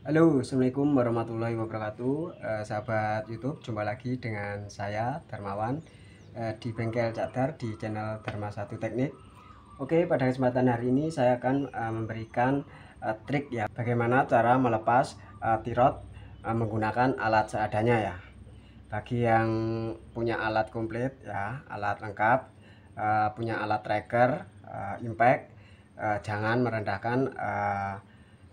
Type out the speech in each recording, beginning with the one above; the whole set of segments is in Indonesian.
Halo, Assalamualaikum warahmatullahi wabarakatuh eh, Sahabat Youtube, jumpa lagi dengan saya, Darmawan eh, Di bengkel Cakdar, di channel Dharma Satu Teknik Oke, pada kesempatan hari ini saya akan eh, memberikan eh, trik ya Bagaimana cara melepas eh, tirot eh, menggunakan alat seadanya ya Bagi yang punya alat komplit ya, alat lengkap eh, Punya alat tracker, eh, impact eh, Jangan merendahkan eh,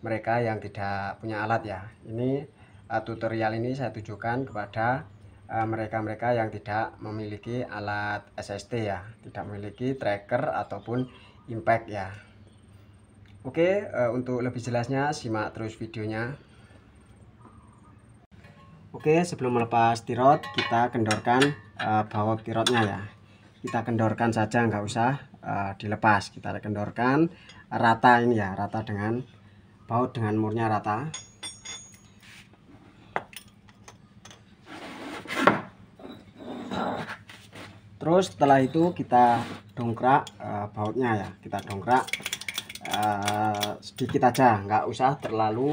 mereka yang tidak punya alat ya ini uh, tutorial ini saya tujukan kepada eh, mereka-mereka yang tidak memiliki alat SST ya tidak memiliki tracker ataupun impact ya Oke eh, untuk lebih jelasnya simak terus videonya Oke sebelum melepas tirot kita kendorkan uh, baut tirotnya ya kita kendorkan saja nggak usah uh, dilepas kita kendorkan rata ini ya rata dengan Baut dengan murnya rata. Terus setelah itu kita dongkrak uh, bautnya ya, kita dongkrak uh, sedikit aja, nggak usah terlalu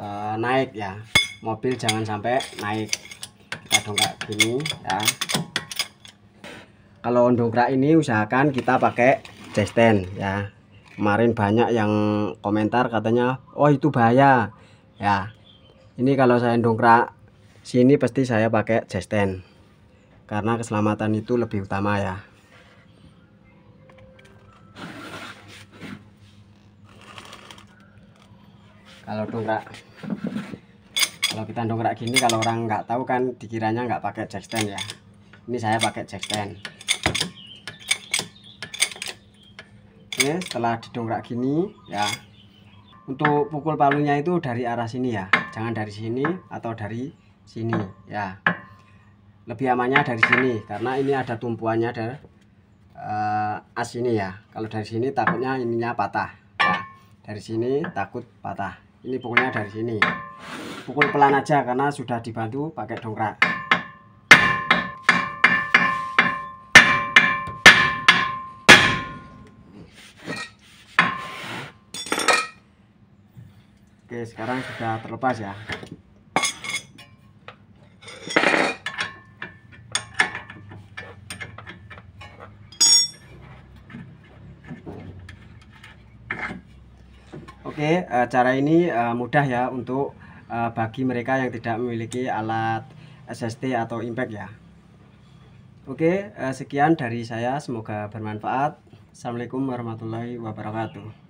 uh, naik ya. Mobil jangan sampai naik. Kita dongkrak gini ya. Kalau dongkrak ini usahakan kita pakai jesten ya kemarin banyak yang komentar katanya oh itu bahaya ya ini kalau saya dongkrak sini pasti saya pakai jesten karena keselamatan itu lebih utama ya kalau dongkrak kalau kita dongkrak gini kalau orang nggak tahu kan dikiranya nggak pakai jesten ya ini saya pakai stand Oke, setelah didongkrak gini ya. Untuk pukul palunya itu dari arah sini ya. Jangan dari sini atau dari sini ya. Lebih amannya dari sini karena ini ada tumpuannya dari uh, as ini ya. Kalau dari sini takutnya ininya patah. Ya. Dari sini takut patah. Ini pukulnya dari sini. Pukul pelan aja karena sudah dibantu pakai dongkrak. Oke, sekarang sudah terlepas ya. Oke, eh, cara ini eh, mudah ya untuk eh, bagi mereka yang tidak memiliki alat SST atau impact ya. Oke, sekian dari saya. Semoga bermanfaat. Assalamualaikum warahmatullahi wabarakatuh.